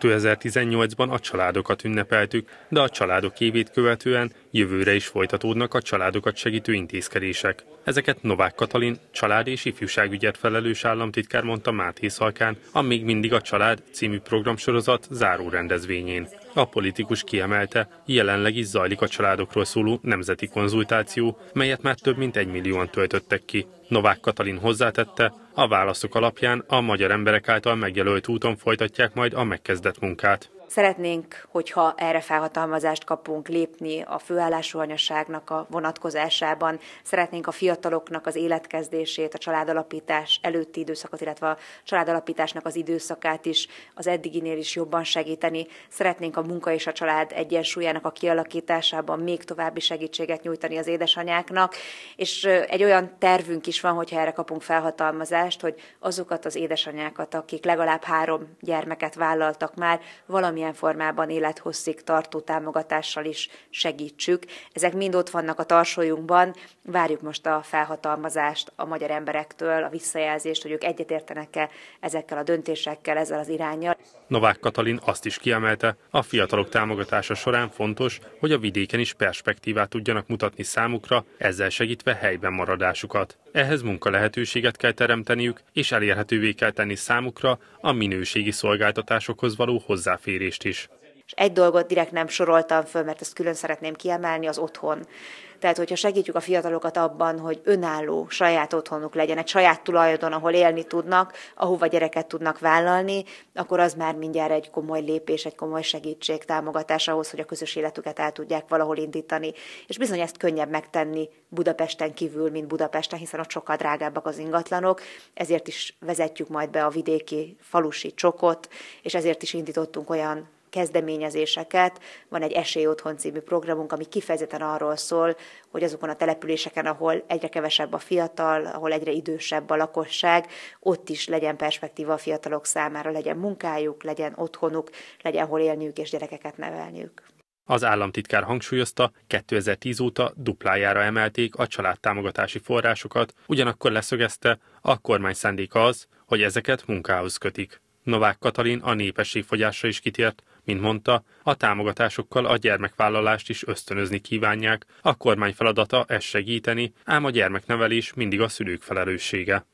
2018-ban a családokat ünnepeltük, de a családok évét követően jövőre is folytatódnak a családokat segítő intézkedések. Ezeket Novák Katalin, család és ifjúságügyet felelős államtitkár mondta Máté Szalkán, a Még mindig a család című programsorozat záró rendezvényén. A politikus kiemelte, jelenleg is zajlik a családokról szóló nemzeti konzultáció, melyet már több mint egy millióan töltöttek ki. Novák Katalin hozzátette, a válaszok alapján a magyar emberek által megjelölt úton folytatják majd a megkezdett munkát. Szeretnénk, hogyha erre felhatalmazást kapunk lépni a főállású anyaságnak a vonatkozásában, szeretnénk a fiataloknak az életkezdését, a családalapítás előtti időszakot, illetve a családalapításnak az időszakát is az eddiginél is jobban segíteni, szeretnénk a munka és a család egyensúlyának a kialakításában még további segítséget nyújtani az édesanyáknak, és egy olyan tervünk is van, hogyha erre kapunk felhatalmazást, hogy azokat az édesanyákat, akik legalább három gyermeket vállaltak már, valami valamilyen formában élethosszig tartó támogatással is segítsük. Ezek mind ott vannak a tarsolyunkban, várjuk most a felhatalmazást a magyar emberektől, a visszajelzést, hogy ők egyetértenek-e ezekkel a döntésekkel, ezzel az irányjal. Novák Katalin azt is kiemelte, a fiatalok támogatása során fontos, hogy a vidéken is perspektívát tudjanak mutatni számukra, ezzel segítve helyben maradásukat. Ehhez munka lehetőséget kell teremteniük, és elérhetővé kell tenni számukra a minőségi szolgáltatásokhoz való hozzáférést is. És egy dolgot direkt nem soroltam föl, mert ezt külön szeretném kiemelni, az otthon. Tehát, hogyha segítjük a fiatalokat abban, hogy önálló, saját otthonuk legyen, egy saját tulajdon, ahol élni tudnak, ahova gyereket tudnak vállalni, akkor az már mindjárt egy komoly lépés, egy komoly segítség, támogatás ahhoz, hogy a közös életüket el tudják valahol indítani. És bizony ezt könnyebb megtenni Budapesten kívül, mint Budapesten, hiszen ott sokkal drágábbak az ingatlanok, ezért is vezetjük majd be a vidéki falusi csokot, és ezért is indítottunk olyan kezdeményezéseket. Van egy Esély Otthon című programunk, ami kifejezetten arról szól, hogy azokon a településeken, ahol egyre kevesebb a fiatal, ahol egyre idősebb a lakosság, ott is legyen perspektíva a fiatalok számára, legyen munkájuk, legyen otthonuk, legyen hol élniük és gyerekeket nevelniük. Az államtitkár hangsúlyozta, 2010 óta duplájára emelték a családtámogatási forrásokat, ugyanakkor leszögezte, a kormány szándéka az, hogy ezeket munkához kötik. Novák Katalin a népességfogyásra is kitért, mint mondta, a támogatásokkal a gyermekvállalást is ösztönözni kívánják, a kormány feladata ezt segíteni, ám a gyermeknevelés mindig a szülők felelőssége.